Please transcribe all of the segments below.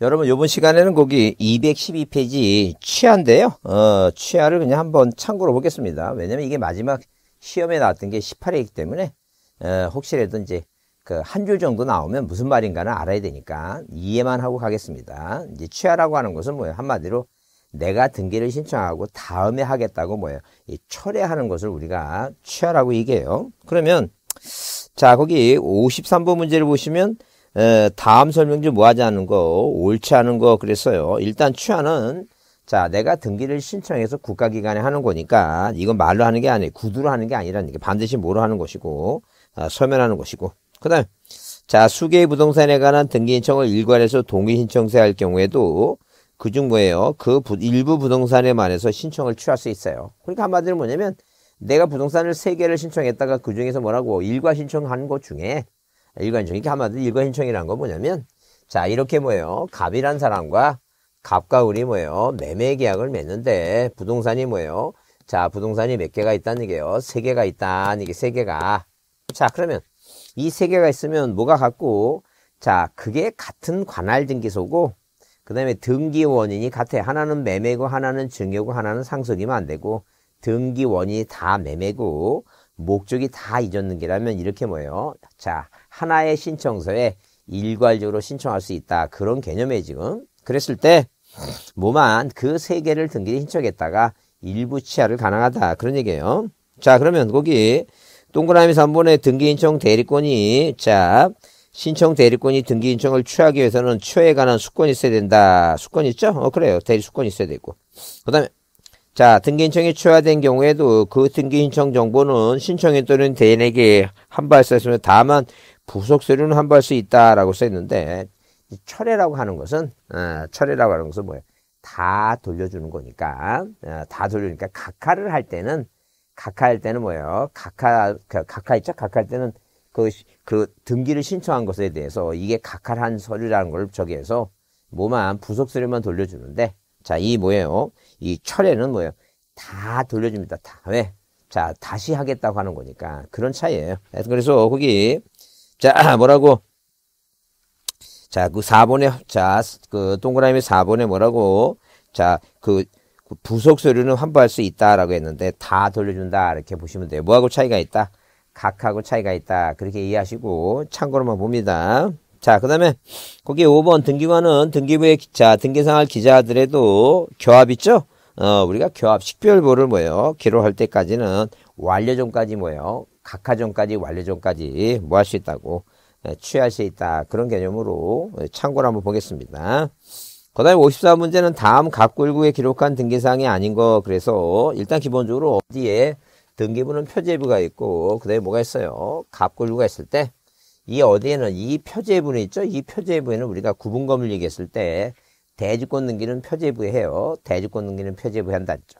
여러분 요번 시간에는 거기 212페이지 취한데요 어, 취하를 그냥 한번 참고로 보겠습니다. 왜냐면 이게 마지막 시험에 나왔던 게 18회이기 때문에 어, 혹시라도 이제 그 한 줄 정도 나오면 무슨 말인가는 알아야 되니까 이해만 하고 가겠습니다. 이제 취하라고 하는 것은 뭐예요? 한마디로 내가 등기를 신청하고 다음에 하겠다고 뭐예요? 이 철회하는 것을 우리가 취하라고 얘기해요. 그러면 자 거기 53번 문제를 보시면 다음 설명지 뭐하지 않은 거, 옳지 않은 거 그랬어요. 일단 취하는 자, 내가 등기를 신청해서 국가기관에 하는 거니까 이건 말로 하는 게 아니에요. 구두로 하는 게 아니라는 게 반드시 뭐로 하는 것이고 아, 서면하는 것이고 그다음 자수계의 부동산에 관한 등기 신청을 일괄해서 동의 신청서할 경우에도 그 중 뭐예요? 그 부, 일부 부동산에 만해서 신청을 취할 수 있어요. 그러니까 한마디로 뭐냐면 내가 부동산을 세 개를 신청했다가 그 중에서 뭐라고 일괄 신청한 것 중에 일관총이 아마도 일관총이라는 건 뭐냐면 자 이렇게 뭐예요 갑이란 사람과 갑과 을이 뭐예요 매매 계약을 맺는데 부동산이 뭐예요 자 부동산이 몇 개가 있다는 얘기예요 세 개가 있다는 게세 개가 자 그러면 이 세 개가 있으면 뭐가 같고 자 그게 같은 관할 등기소고 그 다음에 등기 원인이 같아 하나는 매매고 하나는 증여고 하나는 상속이면 안 되고 등기 원인이 다 매매고 목적이 다 잊었는 게라면 이렇게 뭐예요 자 하나의 신청서에 일괄적으로 신청할 수 있다. 그런 개념에 지금. 그랬을 때 뭐만 그 세 개를 등기에 신청했다가 일부 치하를 가능하다. 그런 얘기예요. 자 그러면 거기 동그라미 3번에 등기인청 대리권이 자 신청 대리권이 등기인청을 취하기 위해서는 취에 관한 수권이 있어야 된다. 수권 있죠? 어 그래요. 대리 수권이 있어야 되고. 그 다음에 자 등기인청이 취하된 경우에도 그 등기인청 정보는 신청인 또는 대인에게 한발했으면 다만 부속세류는 그 한번 할 수 있다라고 써 있는데 철회라고 하는 것은 어, 철회라고 하는 것은 뭐예요? 다 돌려주는 거니까 어, 다 돌려니까 각하를 할 때는 각하할 때는 뭐예요? 각하 그 각하 있죠? 각하할 때는 그, 그 등기를 신청한 것에 대해서 이게 각하한 서류라는 걸 저기에서 뭐만 부속세류만 돌려주는데 자 이 뭐예요? 이 철회는 뭐예요? 다 돌려줍니다. 다 왜? 자 다시 하겠다고 하는 거니까 그런 차이예요. 그래서 거기 자, 뭐라고? 자, 그 4번에, 자, 그 동그라미 4번에 뭐라고? 자, 그 부속 서류는 환부할수 있다라고 했는데 다 돌려준다. 이렇게 보시면 돼요. 뭐하고 차이가 있다? 각하고 차이가 있다. 그렇게 이해하시고 참고로만 봅니다. 자, 그 다음에 거기 5번 등기관은 등기부의 자, 등기상을 기자들에도 교합 있죠? 어, 우리가 교합 식별부를 뭐예요? 기록할 때까지는 완료전까지 뭐예요? 각하전까지 완료전까지 뭐 할 수 있다고 예, 취할 수 있다 그런 개념으로 예, 참고를 한번 보겠습니다. 그 다음에 54문제는 다음 각 골구에 기록한 등기사항이 아닌 거 그래서 일단 기본적으로 어디에 등기부는 표제부가 있고 그 다음에 뭐가 있어요? 각 골구가 있을 때 이 어디에는 이 표제부는 있죠? 이 표제부에는 우리가 구분검을 얘기했을 때대지권 등기는 표제부에 해요. 대지권 등기는 표제부에 한다 했죠.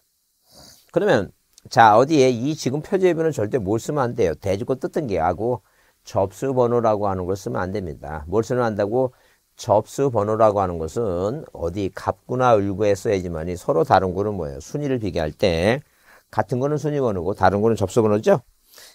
그러면 자 어디에 이 지금 표제변은 절대 못 쓰면 안 돼요. 돼지고 뜯은 게 하고 접수 번호라고 하는 걸 쓰면 안 됩니다. 뭘 쓰면 한다고 접수 번호라고 하는 것은 어디 갑구나 을구에 써야지만이 서로 다른 거는 뭐예요? 순위를 비교할 때 같은 거는 순위 번호고 다른 거는 접수 번호죠.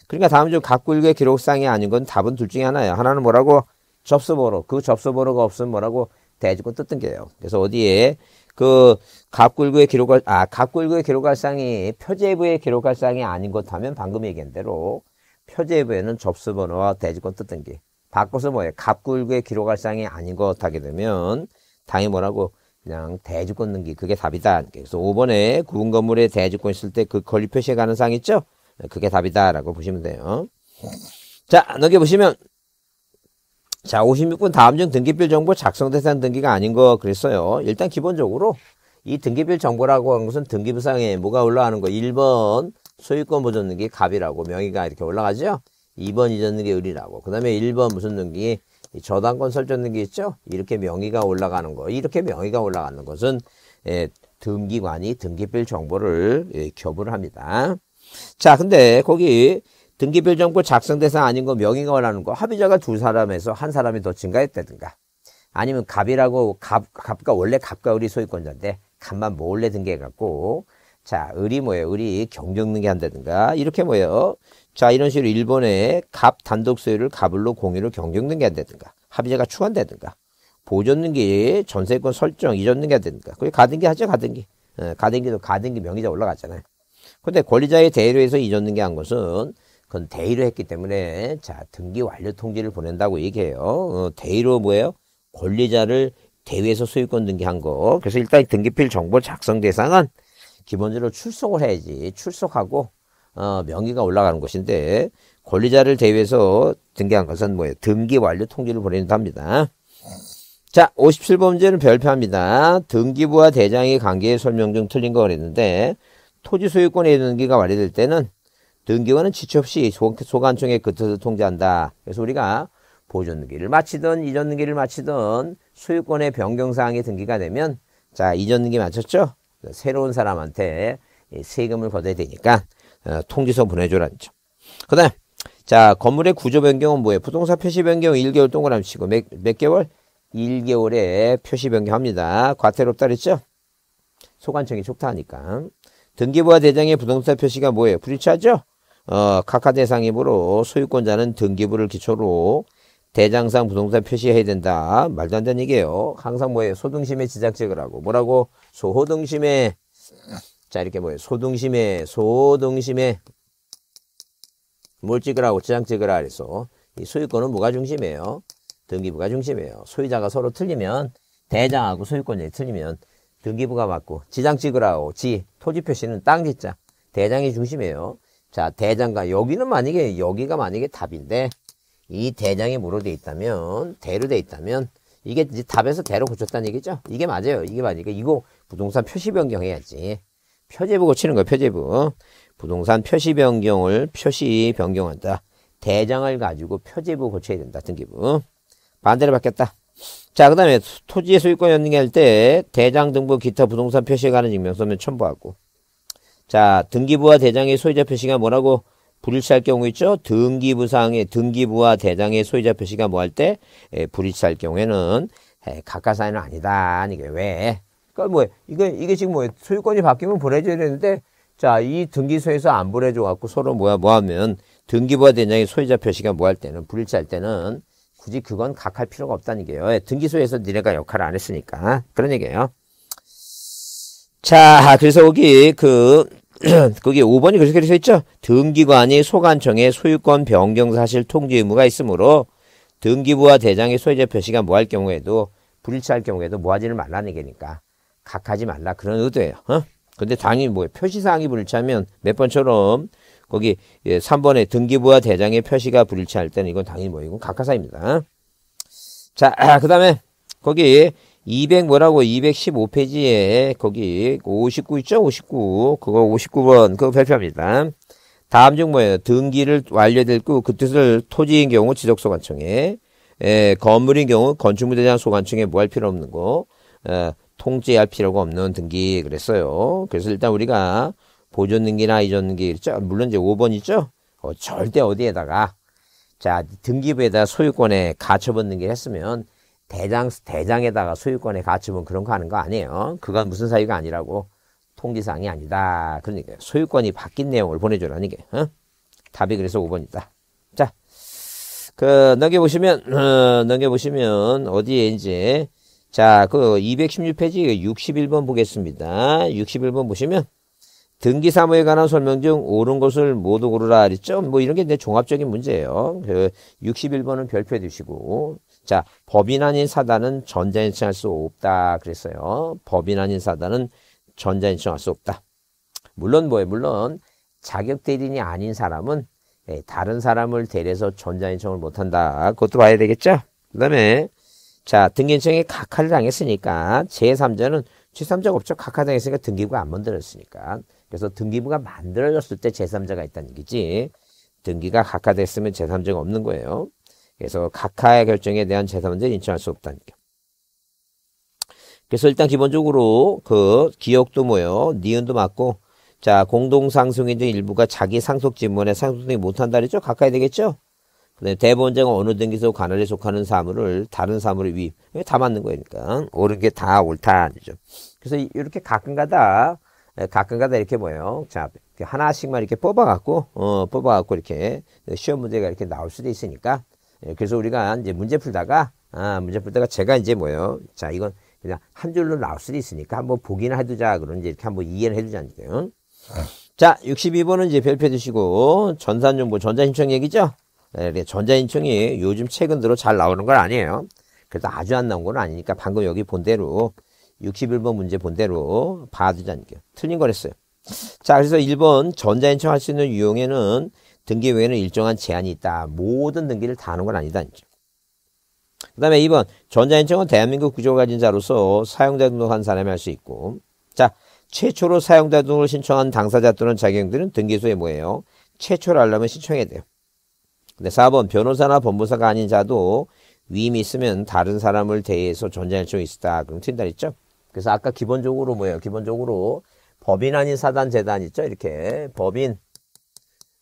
그러니까 다음 주 갑구 일구의 기록상이 아닌 건 답은 둘 중에 하나예요. 하나는 뭐라고 접수 번호. 그 접수 번호가 없으면 뭐라고 대지고 뜯은 게요. 그래서 어디에 그갑골구의 기록할 아갑골구의 기록할 상이 표제부의 기록할 상이 아닌 것하면 방금 얘기한 대로 표제부에는 접수번호와 대지권 뜻등게 바꿔서 뭐예요? 갑골구의 기록할 상이 아닌 것 하게 되면 당연히 뭐라고 그냥 대지권 등기 그게 답이다. 그래서 5번에 구분 건물에 대지권 있을 때 그 권리 표시에 가는 상 있죠? 그게 답이다라고 보시면 돼요. 자 넘겨 보시면 자, 56번 다음 중 등기별 정보 작성 대상 등기가 아닌 거 그랬어요. 일단 기본적으로 이 등기별 정보라고 하는 것은 등기부상에 뭐가 올라가는 거 1번 소유권 보존 등기 갑이라고 명의가 이렇게 올라가죠. 2번 이전 등기 을이라고. 그다음에 1번 무슨 등기 저당권 설정 등기 있죠? 이렇게 명의가 올라가는 거. 이렇게 명의가 올라가는 것은 예, 등기관이 등기별 정보를 예, 교부를 합니다. 자, 근데 거기 등기별 정보 작성 대상 아닌 거 명의가 원하는 거 합의자가 두 사람에서 한 사람이 더 증가했다든가 아니면 갑이라고 갑, 갑과 원래 갑과 을이 소유권자인데 갑만 몰래 등기해갖고 자 을이 뭐예요 을이 경쟁능기 한다든가 이렇게 뭐예요 자 이런 식으로 일본의 갑 단독 소유를 갑을로 공유로 경쟁능기 한다든가 합의자가 추가한다든가 보존등기 전세권 설정 이전등기 한다든가 그게 가등기 하죠 가등기 예, 가등기도 가등기 명의자 올라갔잖아요 근데 권리자의 대로에서 이전등기 한 것은 그건 대의로 했기 때문에 자 등기 완료 통지를 보낸다고 얘기해요. 어, 대의로 뭐예요? 권리자를 대위에서 소유권 등기한 거. 그래서 일단 등기필 정보 작성 대상은 기본적으로 출석을 해야지. 출석하고 어, 명의가 올라가는 것인데 권리자를 대위에서 등기한 것은 뭐예요? 등기 완료 통지를 보낸답니다. 자, 57범죄는 별표합니다. 등기부와 대장의 관계의 설명 중 틀린 거 그랬는데 토지 소유권의 등기가 완료될 때는 등기원은 지체 없이 소관청에 그쳐서 통지한다. 그래서 우리가 보존 등기를 마치든 이전 등기를 마치든 소유권의 변경 사항이 등기가 되면 자 이전 등기 마쳤죠? 그 새로운 사람한테 세금을 걷어야 되니까 어, 통지서 보내줘라는 점. 그 다음 자 건물의 구조 변경은 뭐예요? 부동산 표시 변경 1개월 동그라미 치고 몇, 몇 개월? 1개월에 표시 변경합니다. 과태롭다 그랬죠? 소관청이 좋다 하니까 등기부와 대장의 부동산 표시가 뭐예요? 불일치하죠? 어, 각하대상 입으로 소유권자는 등기부를 기초로 대장상 부동산 표시해야 된다. 말도 안 되는 얘기예요. 항상 뭐예요? 소등심의 지작책을 하고 뭐라고? 소호등심의 자 이렇게 뭐예요? 소등심의 소등심의 뭘 찍으라고 지장책을하 그래서 이 소유권은 뭐가 중심이에요? 등기부가 중심이에요. 소유자가 서로 틀리면 대장하고 소유권자 틀리면 등기부가 맞고 지장 찍으라고 지 토지 표시는 땅 짓자 대장이 중심이에요. 자, 대장과 여기는 만약에, 여기가 만약에 답인데, 이 대장이 뭐로 돼 있다면, 대로 돼 있다면, 이게 이제 답에서 대로 고쳤다는 얘기죠? 이게 맞아요. 이게 맞으니까 이거 부동산 표시 변경해야지. 표제부 고치는 거예요 표제부. 부동산 표시 변경을 표시 변경한다. 대장을 가지고 표제부 고쳐야 된다, 등기부. 반대로 바뀌었다. 자, 그 다음에 토지의 소유권 연동할 때 대장 등부 기타 부동산 표시에 관한 증명서면 첨부하고 자, 등기부와 대장의 소유자 표시가 뭐라고 불일치할 경우 있죠? 등기부상의 등기부와 대장의 소유자 표시가 뭐할때 예, 불일치할 경우에는 예, 각하사인은 아니다. 이게 왜? 그러니까 뭐 이게 이게 지금 뭐 소유권이 바뀌면 보내줘야 되는데 자, 이 등기소에서 안 보내줘 갖고 서로 뭐야 뭐 하면 등기부와 대장의 소유자 표시가 뭐할 때는 불일치할 때는 굳이 그건 각할 필요가 없다는 게기예요 예, 등기소에서 니네가 역할을 안 했으니까 그런 얘기예요. 자, 그래서 거기 그 거기 5번이 그렇게 되어 있죠. 등기관이 소관청의 소유권 변경 사실 통지 의무가 있으므로 등기부와 대장의 소유자 표시가 뭐 할 경우에도 불일치할 경우에도 뭐하지를 말라는 얘기니까 각하지 말라 그런 의도예요. 어? 근데 당연히 뭐 표시사항이 불일치하면 몇 번처럼 거기 3번에 예, 등기부와 대장의 표시가 불일치할 때는 이건 당연히 뭐 이건 각하사입니다. 자, 그 다음에 거기 200 뭐라고 215페이지에 거기 59 있죠? 59 그거 59번 그거 발표합니다. 다음 중 뭐예요? 등기를 완료될고 그 뜻을 토지인 경우 지적소관청에 에, 예, 건물인 경우 건축물대장 소관청에 뭐 할 필요 없는 거 에, 예, 통제할 필요가 없는 등기 그랬어요. 그래서 일단 우리가 보존등기나 이전등기 있죠? 물론 이제 5번 있죠? 어, 절대 어디에다가 자 등기부에다 소유권에 가처분 등기를 했으면 대장, 대장에다가 소유권의 가처분 그런 거 하는 거 아니에요. 그건 무슨 사유가 아니라고. 통지사항이 아니다. 그러니까 소유권이 바뀐 내용을 보내주라는 게, 어? 답이 그래서 5번이다. 자, 그, 넘겨보시면, 어, 넘겨보시면, 어디에 이제, 자, 그 216페이지 61번 보겠습니다. 61번 보시면, 등기 사무에 관한 설명 중 옳은 것을 모두 고르라 그랬죠. 뭐 이런 게 이제 종합적인 문제예요. 그 61번은 별표해 두시고 자 법인 아닌 사단은 전자인증할 수 없다 그랬어요. 법인 아닌 사단은 전자인증할 수 없다. 물론 뭐예요? 물론 자격 대리인이 아닌 사람은 예, 다른 사람을 대리해서 전자인증을 못한다. 그것도 봐야 되겠죠. 그다음에 자 등기인증에 각하를 당했으니까 제3자는 제3자가 없죠. 각하 당했으니까 등기부가 안 만들었으니까. 그래서 등기부가 만들어졌을 때 제3자가 있다는 얘기지. 등기가 각하됐으면 제3자가 없는 거예요. 그래서 각하의 결정에 대한 제3자는 인정할 수 없다는 게. 그래서 일단 기본적으로 그 기억도 뭐예요. 니은도 맞고 자공동상승인중 일부가 자기 상속 지문에 상속등이 못한다랬죠. 그 가까이 되겠죠. 그다음에 대본쟁은 어느 등기소 관할에 속하는 사물을 다른 사물에 위입. 이게 다 맞는 거니까 그러니까. 옳은 게 다 옳다 그니죠 그래서 이렇게 가끔가다 예, 가끔가다 이렇게 뭐예요. 자, 하나씩만 이렇게 뽑아갖고, 어, 뽑아갖고 이렇게 시험 문제가 이렇게 나올 수도 있으니까. 예, 그래서 우리가 이제 문제 풀다가, 아, 문제 풀다가 제가 이제 뭐예요. 자, 이건 그냥 한 줄로 나올 수도 있으니까 한번 보기는 해두자. 그런지 이렇게 한번 이해를 해두자니까요. 자, 62번은 이제 별표 주시고, 전산정보, 전자신청 얘기죠? 네, 전자신청이 요즘 최근 들어 잘 나오는 건 아니에요. 그래도 아주 안 나온 건 아니니까 방금 여기 본 대로 61번 문제 본대로 봐두지 않게 틀린 거랬어요. 자, 그래서 1번 전자인청할 수 있는 유형에는 등기 외에는 일정한 제한이 있다. 모든 등기를 다 하는 건 아니다. 그 다음에 2번 전자인청은 대한민국 구조를 가진 자로서 사용자 등록한 사람이 할 수 있고 자 최초로 사용자 등록을 신청한 당사자 또는 자격들은 등기소에 뭐예요? 최초로 알려면 신청해야 돼요. 근데 4번 변호사나 법무사가 아닌 자도 위임이 있으면 다른 사람을 대해서 전자인증이 있다 그럼 튄다 했죠? 그래서 아까 기본적으로 뭐예요? 기본적으로 법인 아닌 사단 재단 있죠? 이렇게 법인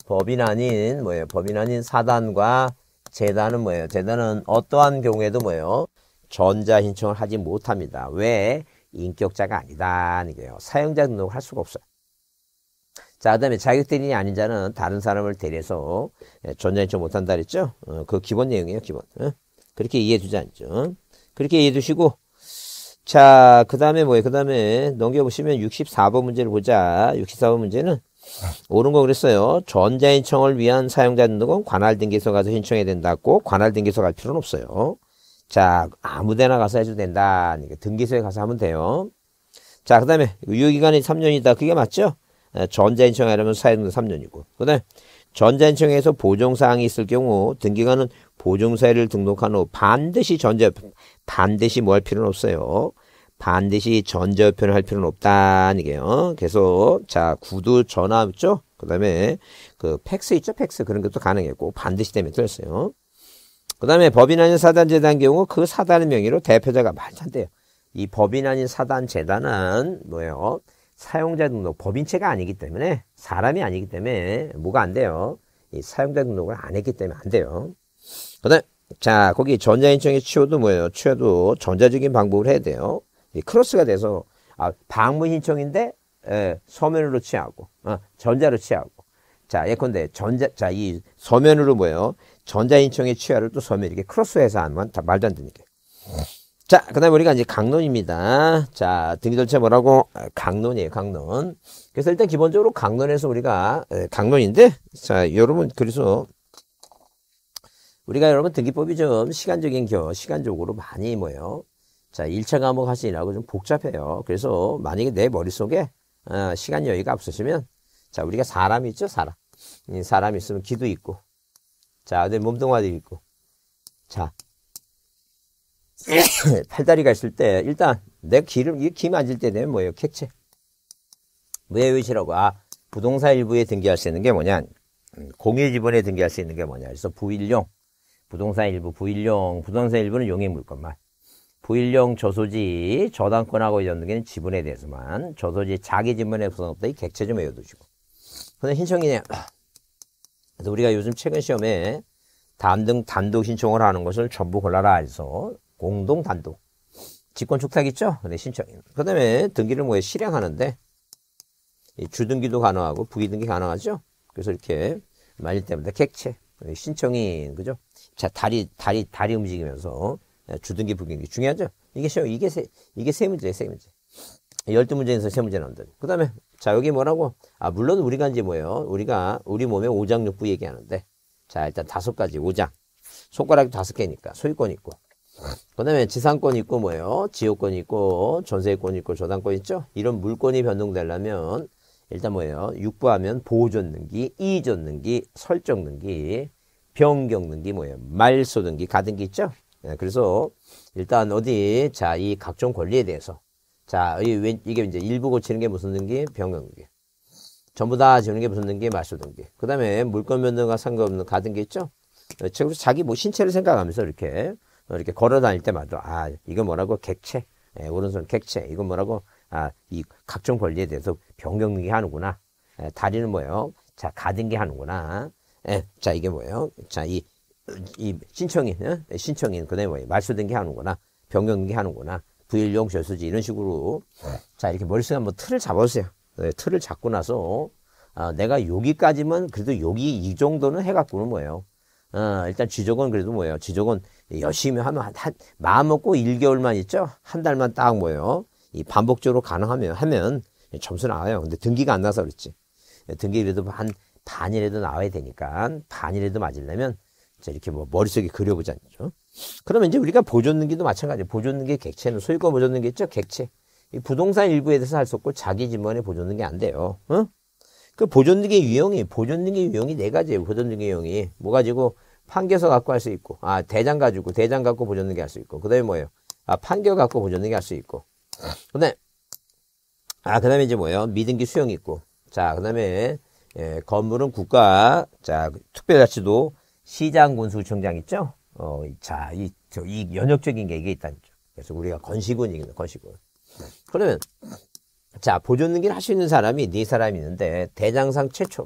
법인 아닌 뭐예요? 법인 아닌 사단과 재단은 뭐예요? 재단은 어떠한 경우에도 뭐예요? 전자 신청을 하지 못합니다. 왜? 인격자가 아니다는 거예요. 사용자 등록을 할 수가 없어요. 자, 그 다음에 자격대리인이 아닌 자는 다른 사람을 대리해서 예, 전자인증 못한다 그랬죠? 어, 그 기본 내용이에요, 기본. 어? 그렇게 이해해 주지 않죠. 그렇게 이해해 주시고, 자, 그 다음에 뭐예요? 그 다음에 넘겨보시면 64번 문제를 보자. 64번 문제는 옳은 거 그랬어요. 전자인청을 위한 사용자 등록은 관할 등기소 가서 신청해야 된다고 관할 등기소 갈 필요는 없어요. 자, 아무데나 가서 해도 된다. 그러니까 등기소에 가서 하면 돼요. 자, 그 다음에 유효기간이 3년이다. 그게 맞죠? 예, 전자인청하려면 사용자 3년이고. 그 다음에 전자인청에서 보증사항이 있을 경우 등기관은 보증사를 등록한 후 반드시 전자 반드시 뭐 할 필요는 없어요. 반드시 전자우편을 할 필요는 없다는 얘기예요. 계속 자 구두 전화 있죠. 그다음에 그 팩스 있죠. 팩스 그런 것도 가능했고 반드시 되면 들었어요. 그다음에 법인 아닌 사단 재단 경우 그 사단의 명의로 대표자가 말이 한대요. 이 법인 아닌 사단 재단은 뭐예요? 사용자 등록 법인체가 아니기 때문에 사람이 아니기 때문에 뭐가 안 돼요. 이 사용자 등록을 안 했기 때문에 안 돼요. 그다음 자 거기 전자인증의 취호도 뭐예요? 취호도 전자적인 방법을 해야 돼요. 이 크로스가 돼서 아, 방문 신청인데 에, 예, 서면으로 취하고 어, 전자로 취하고 자 예컨대 전자 자 이 서면으로 뭐예요? 전자인증의 취하를 또 서면 이렇게 크로스해서 하면 다 말도 안 되니까. 자, 그 다음에 우리가 이제 강론입니다. 자, 등기절차 뭐라고? 아, 강론이에요, 강론. 그래서 일단 기본적으로 강론에서 우리가, 강론인데, 자, 여러분, 그래서 우리가 여러분 등기법이 좀 시간적인 겨, 시간적으로 많이 뭐예요? 자, 1차 과목 하시느라고 좀 복잡해요. 그래서 만약에 내 머릿속에 어, 시간 여유가 없으시면 자, 우리가 사람 있죠, 사람. 사람 있으면 기도 있고. 자, 내 몸동화도 있고. 자, 팔다리가 있을 때 일단 내 기름 이기 앉을 때 되면 뭐예요? 객체. 무해의시라고 아 부동산 일부에 등기할 수 있는 게 뭐냐? 음, 공유지분에 등기할 수 있는 게 뭐냐? 그래서 부일용 부동산 일부 부일용 부동산 일부는 용의 물건만 부일용 저소지 저당권하고 이런 등는 지분에 대해서만 저소지 자기 지분에 부산업도이 객체 좀 외워두시고. 근데 신청이냐? 그래서 우리가 요즘 최근 시험에 담등 단독 신청을 하는 것을 전부 골라라 해서 공동 단독. 직권 축탁 있죠? 그 신청. 그 다음에 등기를 뭐에 실행하는데, 주등기도 가능하고 부기등기 가능하죠? 그래서 이렇게 말릴 때마다 객체, 예, 신청인, 그죠? 자, 다리, 다리, 다리 움직이면서 예, 주등기, 부기등기 중요하죠? 이게, 이게 세, 이게 세 문제예요, 세 문제. 열두 문제에서 세 문제 나온다. 그 다음에, 자, 여기 뭐라고? 아, 물론 우리가 이제 뭐예요? 우리가, 우리 몸에 오장육부 얘기하는데, 자, 일단 다섯 가지, 오장. 손가락이 다섯 개니까, 소유권 있고, 그 다음에 지상권이 있고 뭐예요? 지역권이 있고 전세권이 있고 저당권 있죠? 이런 물권이 변동되려면 일단 뭐예요? 육부하면 보존 등기, 이전 등기, 설정 등기, 변경 등기 뭐예요? 말소 등기, 가등기 있죠? 네, 그래서 일단 어디 자 이 각종 권리에 대해서 자 이게, 이제 일부 고치는 게 무슨 등기? 변경 등기. 전부 다 지우는 게 무슨 등기? 말소 등기. 그 다음에 물권 변동과 상관없는 가등기 있죠? 예, 그래서 자기 뭐 신체를 생각하면서 이렇게 어, 이렇게 걸어 다닐 때마다 아 이거 뭐라고 객체 예, 오른손 객체 이거 뭐라고 아 이 각종 권리에 대해서 변경하이 하는구나 예, 다리는 뭐예요 자가등게 하는구나 예, 자 이게 뭐예요 자이 이 신청인 어? 예? 신청인 그다음에 뭐예요 말소등기 하는구나 변경등기 하는구나 부일용 절수지 이런 식으로 자 이렇게 머릿속에 한번 틀을 잡아보세요 예, 틀을 잡고 나서 아, 내가 여기까지만 그래도 여기 이 정도는 해갖고는 뭐예요 아, 일단 지적은 그래도 뭐예요 지적은 열심히 하면 한, 한 마음 먹고 1개월만 있죠. 한 달만 딱 모여 이 반복적으로 가능하면 하면 점수 나와요. 근데 등기가 안 나서 그렇지. 등기 그래도 한 반이라도 나와야 되니까 반이라도 맞으려면 이렇게 뭐 머릿속에 그려보자죠. 그러면 이제 우리가 보존등기도 마찬가지예요. 보존등기 객체는 뭐 소유권 보존등기 있죠? 객체. 이 부동산 일부에 대해서 할 수 없고 자기 집문에 보존등기 안 돼요. 어? 그 보존등기 유형이 보존등기 유형이 네 가지예요. 보존등기 유형이 뭐 가지고 판교서 갖고 할 수 있고, 아, 대장 가지고, 대장 갖고 보존능기 할 수 있고, 그 다음에 뭐예요? 아, 판교 갖고 보존능기 할 수 있고. 그다 아, 그 다음에 이제 뭐예요? 미등기 수용 있고. 자, 그 다음에, 예, 건물은 국가, 자, 특별자치도 시장군수청장 있죠? 어, 자, 이, 저, 이 연역적인 게 이게 있다는 거죠. 그래서 우리가 건시군이거든요, 건시군. 그러면, 자, 보존능기를 할 수 있는 사람이 네 사람이 있는데, 대장상 최초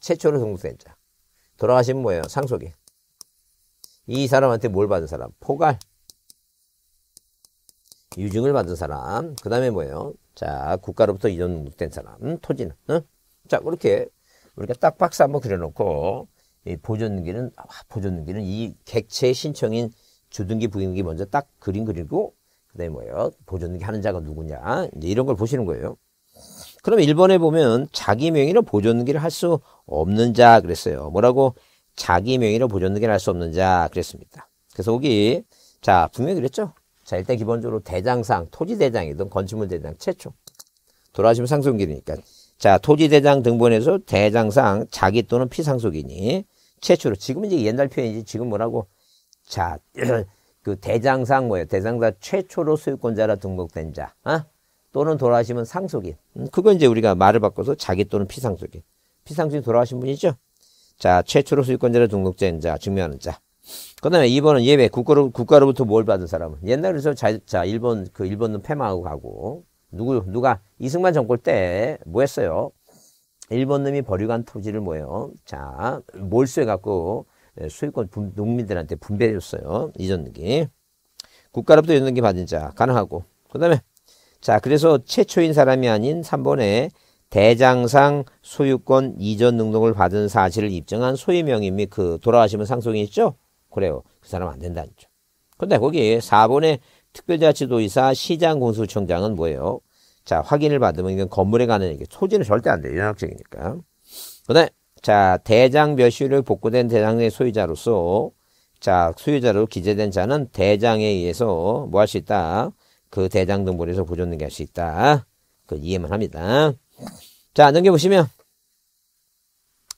최초로 등록된 자. 돌아가신 뭐예요? 상속이. 이 사람한테 뭘 받은 사람? 포괄. 유증을 받은 사람. 그 다음에 뭐예요? 자, 국가로부터 이전된 사람. 토지는. 응? 자, 그렇게 우리가 딱 박스 한번 그려놓고 이 보존등기는 아, 보존등기는 이 객체 신청인 주등기 부등기 먼저 딱 그림 그리고 그다음에 뭐예요 보존등기 하는 자가 누구냐 이제 이런 걸 보시는 거예요. 그럼 1번에 보면 자기 명의로 보존등기를 할 수 없는 자 그랬어요. 뭐라고? 자기 명의로 보존등기를 할 수 없는 자 그랬습니다. 그래서 거기자 분명히 그랬죠. 자 일단 기본적으로 대장상 토지대장이든 건축물대장 최초 돌아가시면 상속인이니까 자 토지대장 등본에서 대장상 자기 또는 피상속인이 최초로 지금 은 이제 옛날 표현이지 지금 뭐라고 자 그 대장상 뭐예요 대장상 최초로 소유권자라 등록된 자 어? 또는 돌아가시면 상속인. 음, 그거 이제 우리가 말을 바꿔서 자기 또는 피상속인. 피상속인 돌아가신 분이죠. 자, 최초로 수익권자를 등록된 자, 증명하는 자. 그 다음에 2번은 예외, 국가로, 국가로부터 뭘 받은 사람은. 옛날에 그래서 자, 자, 일본, 그 일본은 패망하고 가고, 누구, 누가, 이승만 정권 때 뭐 했어요? 일본 놈이 버려간 토지를 뭐예요? 자, 몰수해갖고 예, 수익권 분, 농민들한테 분배해줬어요. 이전 능기. 국가로부터 이전 능기 받은 자, 가능하고. 그 다음에 자, 그래서 최초인 사람이 아닌 3번에 대장상 소유권 이전 등록을 받은 사실을 입증한 소유명인 이그 돌아가시면 상속이 있죠? 그래요. 그 사람 안 된다죠. 는거 근데 거기 4번에 특별자치도의사 시장공수청장은 뭐예요? 자, 확인을 받으면 이건 건물에 관한 얘기. 소지는 절대 안 돼요. 연합적이니까. 근데, 자, 대장 몇시를 복구된 대장의 소유자로서, 자, 소유자로 기재된 자는 대장에 의해서 뭐 할 수 있다? 그 대장 등본에서 보존능게 할 수 있다. 그 이해만 합니다. 자, 넘겨보시면.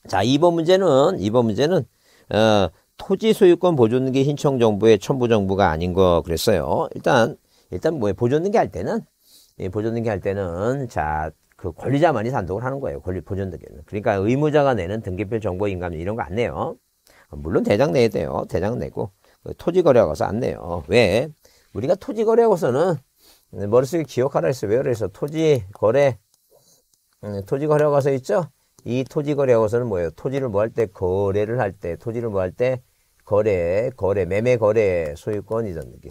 자, 2번 문제는, 2번 문제는, 어, 토지 소유권 보존등기 신청 정부의 첨부 정부가 아닌 거 그랬어요. 일단, 일단 뭐 보존등기 할 때는, 예, 보존등기 할 때는, 자, 그 권리자만이 단독을 하는 거예요. 권리 보존등기는. 그러니까 의무자가 내는 등기표 정보 인감 이런 거 안 내요. 물론 대장 내야 돼요. 대장 내고. 그 토지거래하고서 안 내요. 왜? 우리가 토지거래하고서는 네, 머릿속에 기억하라 했어요. 왜 그래서 토지 거래. 음, 토지 거래가서 있죠? 이 토지 거래하고서는 뭐예요? 토지를 뭐할때 거래를 할 때, 토지를 뭐할때 거래, 거래, 매매 거래 소유권 이전 느낌.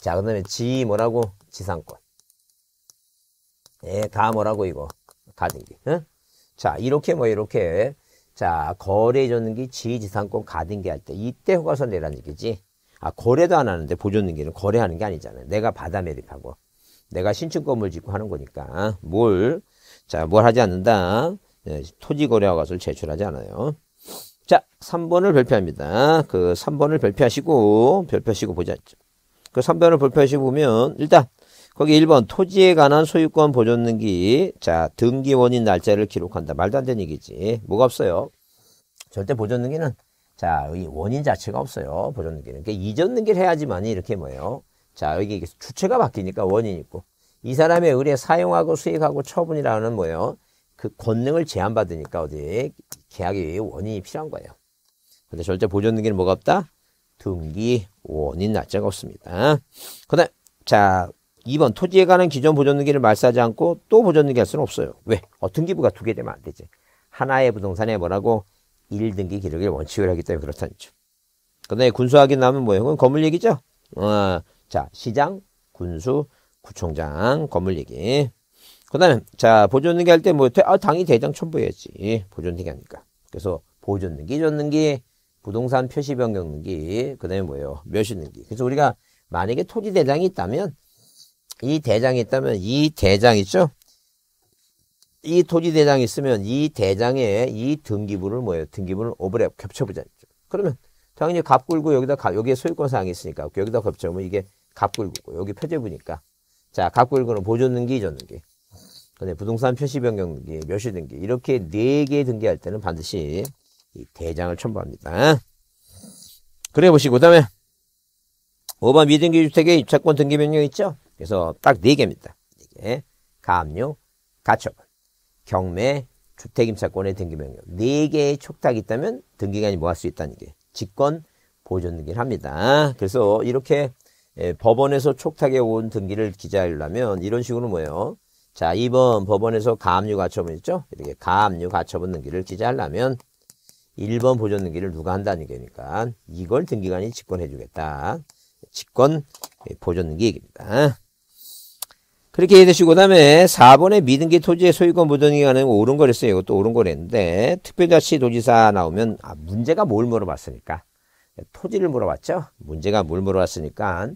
자, 그다음에 지 뭐라고? 지상권. 예, 다 뭐라고 이거? 가등기. 응? 자, 이렇게 뭐 이렇게 자 거래 해줬는게 지 지상권 가등기 할 때 이때 허가서 내라는 얘기지. 아, 거래도 안 하는데 보존등기는 거래하는 게 아니잖아요. 내가 받아 매립하고 내가 신축 건물 짓고 하는 거니까 뭘, 자, 뭘 하지 않는다. 네, 토지 거래허가서를 제출하지 않아요. 자, 3번을 별표합니다. 그 3번을 별표하시고, 별표하시고 보자. 그 3번을 별표하시고 보면, 일단, 거기 1번, 토지에 관한 소유권 보존 등기, 자, 등기 원인 날짜를 기록한다. 말도 안 되는 얘기지. 뭐가 없어요. 절대 보존 등기는 자, 여기 원인 자체가 없어요. 보존 능기는 그러니까 이전 능기를 해야지만 이렇게 뭐예요? 자, 여기 주체가 바뀌니까 원인 이 있고 이사람의의뢰 사용하고 수익하고 처분이라는 뭐예요? 그 권능을 제한받으니까 어디 계약의 원인이 필요한 거예요. 근데 절대 보존 능기는 뭐가 없다? 등기 원인 날짜가 없습니다. 그다음 자 2번 토지에 관한 기존 보존 능기를 말살하지 않고 또 보존 능기할 수는 없어요. 왜? 어, 등기부가 두 개 되면 안 되지. 하나의 부동산에 뭐라고 1등기 기록일 원칙을 하기 때문에 그렇다는 점. 그 다음에 군수하기 남은 모형은 뭐 건물 얘기죠. 어, 자, 시장, 군수, 구청장, 건물 얘기. 그 다음에, 자, 보존등기 할 때 뭐, 아, 당이 대장 첨부해야지. 보존등기 하니까. 그래서 보존등기, 전등기, 부동산 표시 변경 등기, 그 다음에 뭐예요? 묘시 등기. 그래서 우리가 만약에 토지 대장이 있다면, 이 대장이 있다면, 이 대장 있죠? 이 토지대장이 있으면 이 대장에 이 등기부를 뭐예요? 등기부를 오버랩 겹쳐보자. 그러면 당연히 갑굴고 여기다 가, 여기에 소유권 사항이 있으니까 여기다 겹쳐면 보 이게 갑굴고 여기 표제부니까 자 갑굴고는 보존등기 이전등기 근데 부동산 표시변경등기 묘시등기 이렇게 네 개 등기할 때는 반드시 이 대장을 첨부합니다. 그래 보시고 그다음에 5번 미등기 주택의 입찰권 등기 변경 있죠? 그래서 딱 네 개입니다. 이게 네 감료, 가처분. 경매, 주택임차권의 등기명령 네 개의 촉탁이 있다면 등기관이 뭐 할 수 있다는 게 직권 보존 등기를 합니다. 그래서 이렇게 예, 법원에서 촉탁에 온 등기를 기재하려면 이런 식으로 뭐예요? 자, 2번 법원에서 가압류 가처분 있죠? 이렇게 가압류 가처분 등기를 기재하려면 1번 보존 등기를 누가 한다는 얘기니까 이걸 등기관이 직권해 주겠다. 직권 예, 보존 등기 얘기입니다. 그렇게 해주시고 그 다음에 4번에 미등기 토지의 소유권 보존이 가는 옳은 거랬어요. 이것도 옳은 거랬는데 특별자치도지사 나오면 아, 문제가 뭘 물어봤으니까 토지를 물어봤죠. 문제가 뭘 물어봤으니까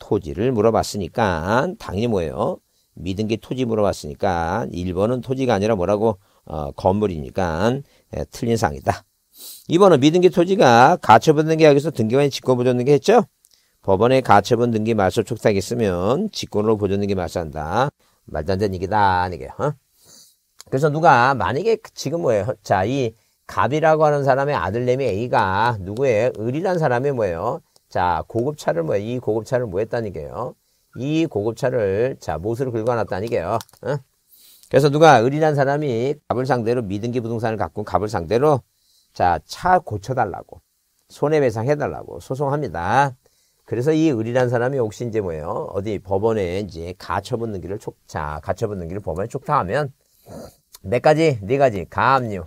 토지를 물어봤으니까 당연히 뭐예요. 미등기 토지 물어봤으니까 1번은 토지가 아니라 뭐라고 어, 건물이니까 예, 틀린 사항이다. 2번은 미등기 토지가 가처분 등계약에서 등기관이 직권보존 등계했죠. 법원의 가처분 등기 말소 촉탁이 있으면 직권으로 보존등기 말소한다. 말도 안 되는 얘기다. 이게. 어? 그래서 누가 만약에 그 지금 뭐예요? 자, 이 갑이라고 하는 사람의 아들내미 A가 누구의 을이란 사람이 뭐예요? 자, 고급차를 뭐예요? 이 고급차를 뭐 했다는 게요? 이 고급차를 자, 못으로 긁어놨다는 게요. 어? 그래서 누가 을이란 사람이 갑을 상대로 미등기 부동산을 갖고 갑을 상대로 자, 차 고쳐달라고 손해배상 해달라고 소송합니다. 그래서 이 을이라는 사람이 혹시 이제 뭐예요? 어디 법원에 이제 가처분 기를 촉, 자, 가처분 기를 법원에 촉탁하면 몇 네 가지? 네 가지. 가압류.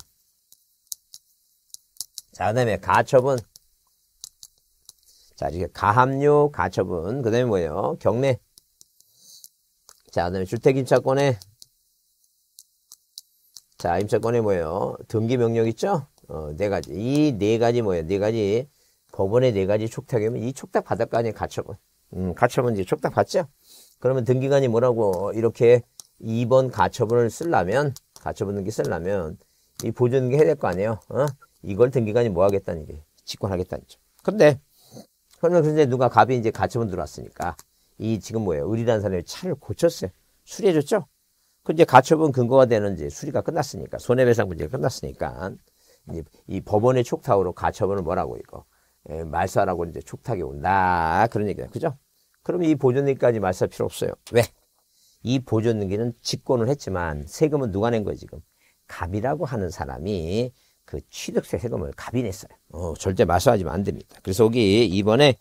자, 그 다음에 가처분. 자, 이게 가압류, 가처분. 그 다음에 뭐예요? 경매. 자, 그 다음에 주택임차권에. 자, 임차권에 뭐예요? 등기명령 있죠? 어, 네 가지. 이 네 가지 뭐예요? 네 가지. 법원의 네 가지 촉탁이면 이 촉탁 바닥 안에 가처분, 음, 가처분 이제 촉탁 받죠? 그러면 등기관이 뭐라고 이렇게 2번 가처분을 쓰려면, 가처분 등기 쓰려면 이 보존 등기 해야 될 거 아니에요? 어? 이걸 등기관이 뭐 하겠다는 게, 직권하겠다는 거죠. 근데, 그러면 근데 누가 갑이 이제 가처분 들어왔으니까, 이 지금 뭐예요? 의리라는 사람이 차를 고쳤어요. 수리해줬죠? 그 이제 가처분 근거가 되는지 수리가 끝났으니까, 손해배상 문제가 끝났으니까, 이 법원의 촉탁으로 가처분을 뭐라고 이거? 예, 말살하고 이제 촉탁이 온다. 그런 얘기다. 그죠? 그럼 이보존기까지 말살 필요 없어요. 왜? 이보존기는 직권을 했지만 세금은 누가 낸 거예요, 지금? 갑이라고 하는 사람이 그 취득세 세금을 갑이 냈어요. 어, 절대 말살하지면 안 됩니다. 그래서 여기 이번에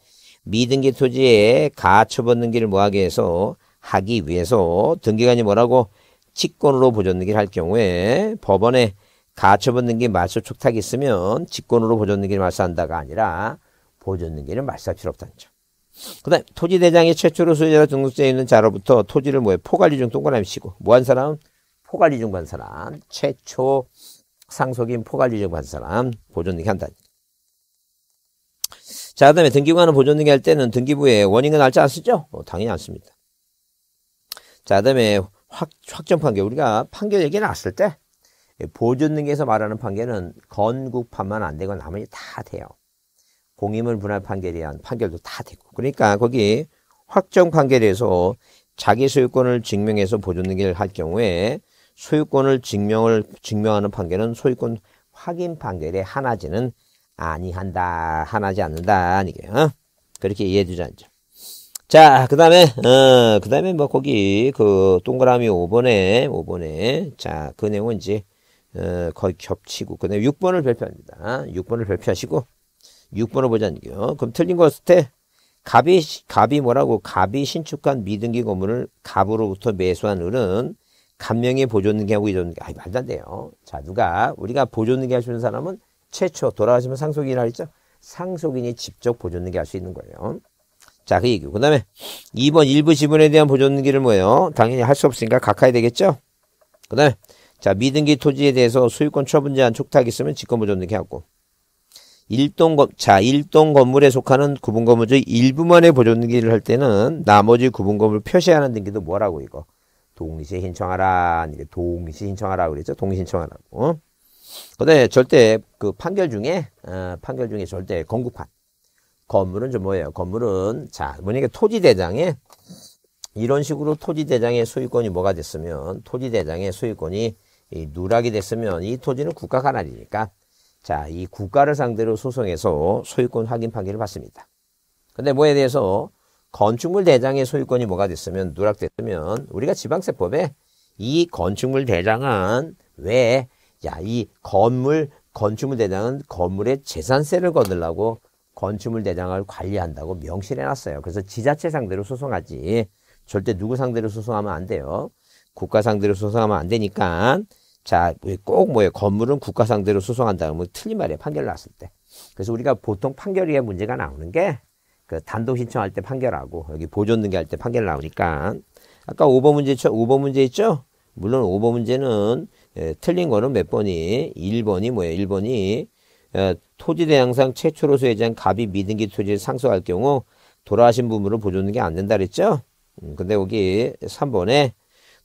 미등기 토지에 가처분 등기를 뭐하게 해서 하기 위해서 등기관이 뭐라고 직권으로 보존등기를 할 경우에 법원에 가처분 등기 말소 촉탁이 있으면 직권으로 보존등기를 말소한다가 아니라 보존등기를 말소할 필요 없다는 점. 그 다음 토지대장이 최초로 소유자 등록되어 있는 자로부터 토지를 뭐해 포괄리중 동그라미 치고 뭐 한 사람? 포괄리중반 사람 최초 상속인 포괄리중반 사람 보존등기 한다. 자, 그 다음에 등기부하는 보존등기 할 때는 등기부에 원인과 날짜 안 쓰죠? 어, 당연히 안 씁니다. 자, 그 다음에 확, 확정 판결. 우리가 판결 얘기 나왔을 때 예, 보존 등에서 말하는 판결은 건국판만 안 되고 나머지 다 돼요. 공임을 분할 판결에 대한 판결도 다 되고. 그러니까 거기 확정 판결에서 자기 소유권을 증명해서 보존 등기를 할 경우에 소유권을 증명을 증명하는 판결은 소유권 확인 판결에 하나지는 아니한다, 하나지 않는다, 아니게요. 어? 그렇게 이해해 주자죠. 자, 그 다음에, 어, 그 다음에 뭐 거기 그 동그라미 5번에, 5번에, 자, 그 내용은 이제 어, 거의 겹치고 그다음에 6번을 발표합니다. 6번을 발표하시고 6번을 보자는요. 어, 그럼 틀린 거 했을 때 갑이 갑이 뭐라고 갑이 신축한 미등기 건물을 갑으로부터 매수한 을은 감명에 보존등기 하고 이전등기 아이 말도 안 돼요. 자 누가 우리가 보존등기 하시는 사람은 최초 돌아가시면 상속인이라 했죠. 상속인이 직접 보존등기 할 수 있는 거예요. 자, 그 얘기고. 그 다음에 2번 일부 지분에 대한 보존기를 등 뭐예요? 당연히 할 수 없으니까 각하야 되겠죠? 그 다음에 자, 미등기 토지에 대해서 소유권 처분 제한 촉탁이 있으면 직권보존 등기하고 일동 건, 자, 일동 건물에 속하는 구분 건물중 일부만의 보존 등기를 할 때는 나머지 구분 건물 표시하는 등기도 뭐라고 이거 동의에 신청하라. 동의에 신청하라 그랬죠. 동의 신청하라고. 어? 근데 절대 그 판결 중에 어, 판결 중에 절대 건국판 건물은 좀 뭐예요? 건물은 자, 만약에 토지 대장에 이런 식으로 토지 대장의 소유권이 뭐가 됐으면 토지 대장의 소유권이 이 누락이 됐으면 이 토지는 국가 가난이니까 자, 이 국가를 상대로 소송해서 소유권 확인 판결을 받습니다. 근데 뭐에 대해서 건축물 대장의 소유권이 뭐가 됐으면 누락됐으면 우리가 지방세법에 이 건축물 대장은 왜 야, 이 건물 건축물 대장은 건물의 재산세를 거들라고 건축물 대장을 관리한다고 명시를 해놨어요. 그래서 지자체 상대로 소송하지 절대 누구 상대로 소송하면 안 돼요. 국가 상대로 소송하면 안 되니까 자, 꼭 뭐예요. 건물은 국가 상대로 소송한다면 그러 뭐 틀린 말이에요. 판결 났을 때. 그래서 우리가 보통 판결위에 문제가 나오는 게 그 단독 신청할 때 판결하고 여기 보존 등기할 때 판결 나오니까 아까 5번 문제 5번 문제 있죠? 물론 5번 문제는 에, 예, 틀린 거는 몇 번이 1번이 뭐예요? 1번이 에, 예, 토지 대항상 최초로 소유한 갑이 미등기 토지를 상속할 경우 돌아가신 부모로 보존등기 안 된다 그랬죠? 음, 근데 여기 3번에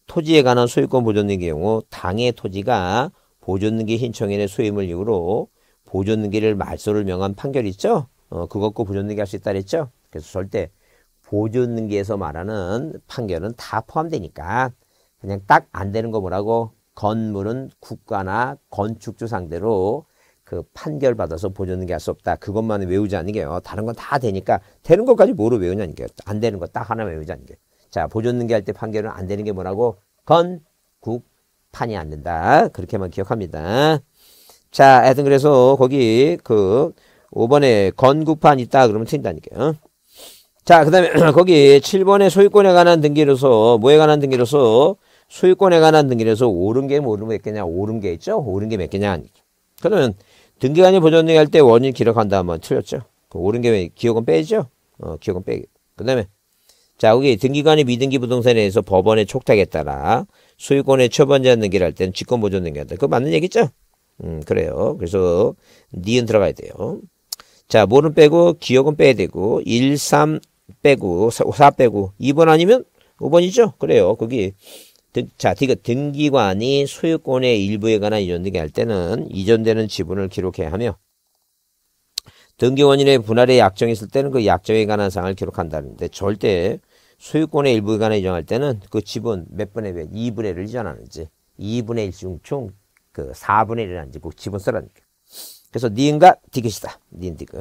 토지에 관한 소유권 보존의 등 경우 당의 토지가 보존등기 신청인의 소임을 이유로 보존등기를 말소를 명한 판결이 있죠. 어, 그것과 보존등기 할 수 있다 그랬죠. 그래서 절대 보존등기에서 말하는 판결은 다 포함되니까 그냥 딱 안 되는 거 뭐라고 건물은 국가나 건축주 상대로 그 판결 받아서 보존등기 할 수 없다. 그것만 외우지 않는 게요. 다른 건 다 되니까 되는 것까지 뭐로 외우냐는 게요. 안 되는 거 딱 하나 외우지 않는 게요. 자, 보존등기할 때 판결은 안 되는 게 뭐라고? 건, 국, 판이 안 된다. 그렇게만 기억합니다. 자, 하여튼 그래서 거기 그 5번에 건국판 있다 그러면 틀린다니까요. 자, 그 다음에 거기 7번에 소유권에 관한 등기로서 뭐에 관한 등기로서 소유권에 관한 등기로서 옳은 게 모르면 몇 개냐? 옳은 게 있죠? 옳은 게 몇 개냐? 그러면 등기관이 보존등기 할 때 원인 기록한다 하면 틀렸죠? 그 옳은 게 기억은 빼죠? 어, 기억은 빼기. 그 다음에 자, 여기 등기관이 미등기 부동산에 의해서 법원의 촉탁에 따라 소유권의 처분자 등기를 할 때는 직권 보존 등기한다. 그거 맞는 얘기죠? 음, 그래요. 그래서 니은 들어가야 돼요. 자, 모는 빼고 기억은 빼야 되고 1, 3 빼고 4, 4 빼고 2번 아니면 5번이죠? 그래요. 거기 등, 자, 등기관이 소유권의 일부에 관한 이전 등기할 때는 이전되는 지분을 기록해야 하며 등기원인의 분할의약정이있을 때는 그 약정에 관한 사항을 기록한다는데 절대 소유권의 일부간에 이전할 때는 그 지분 몇 분의 몇, 2분의 1을 이전하는지 2분의 1 중총 그 4분의 1이라는지 그 지분 쓰라니까. 그래서 니은과 디귿이다. 니은 디귿.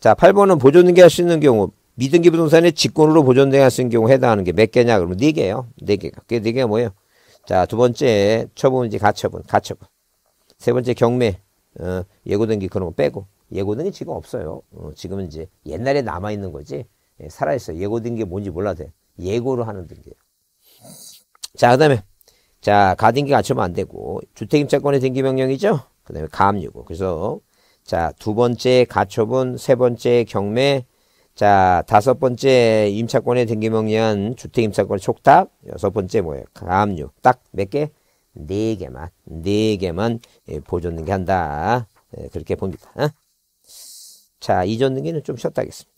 자, 8번은 보존등기 할 수 있는 경우 미등기 부동산의 직권으로 보존등기 할 수 있는 경우 해당하는 게 몇 개냐? 그러면 4개예요. 4개가. 그게 4개가 뭐예요? 자, 두 번째 처분이지 가처분, 가처분. 세 번째 경매, 어, 예고등기 그런 거 빼고 예고등기 지금 없어요. 어, 지금 은 이제 옛날에 남아 있는 거지. 예, 살아있어. 예고된 게 뭔지 몰라도 돼. 예고를 하는 등기예요. 자, 그 다음에, 자, 가등기 갖추면 안 되고, 주택임차권의 등기명령이죠? 그 다음에 가압류고 그래서, 자, 두 번째 가처분, 세 번째 경매, 자, 다섯 번째 임차권의 등기명령, 주택임차권 촉탁, 여섯 번째 뭐예요? 가압류. 딱 몇 개? 네 개만, 네 개만 예, 보존 등기 한다. 예, 그렇게 봅니다. 어? 자, 이전 등기는 좀 쉬었다 하겠습니다.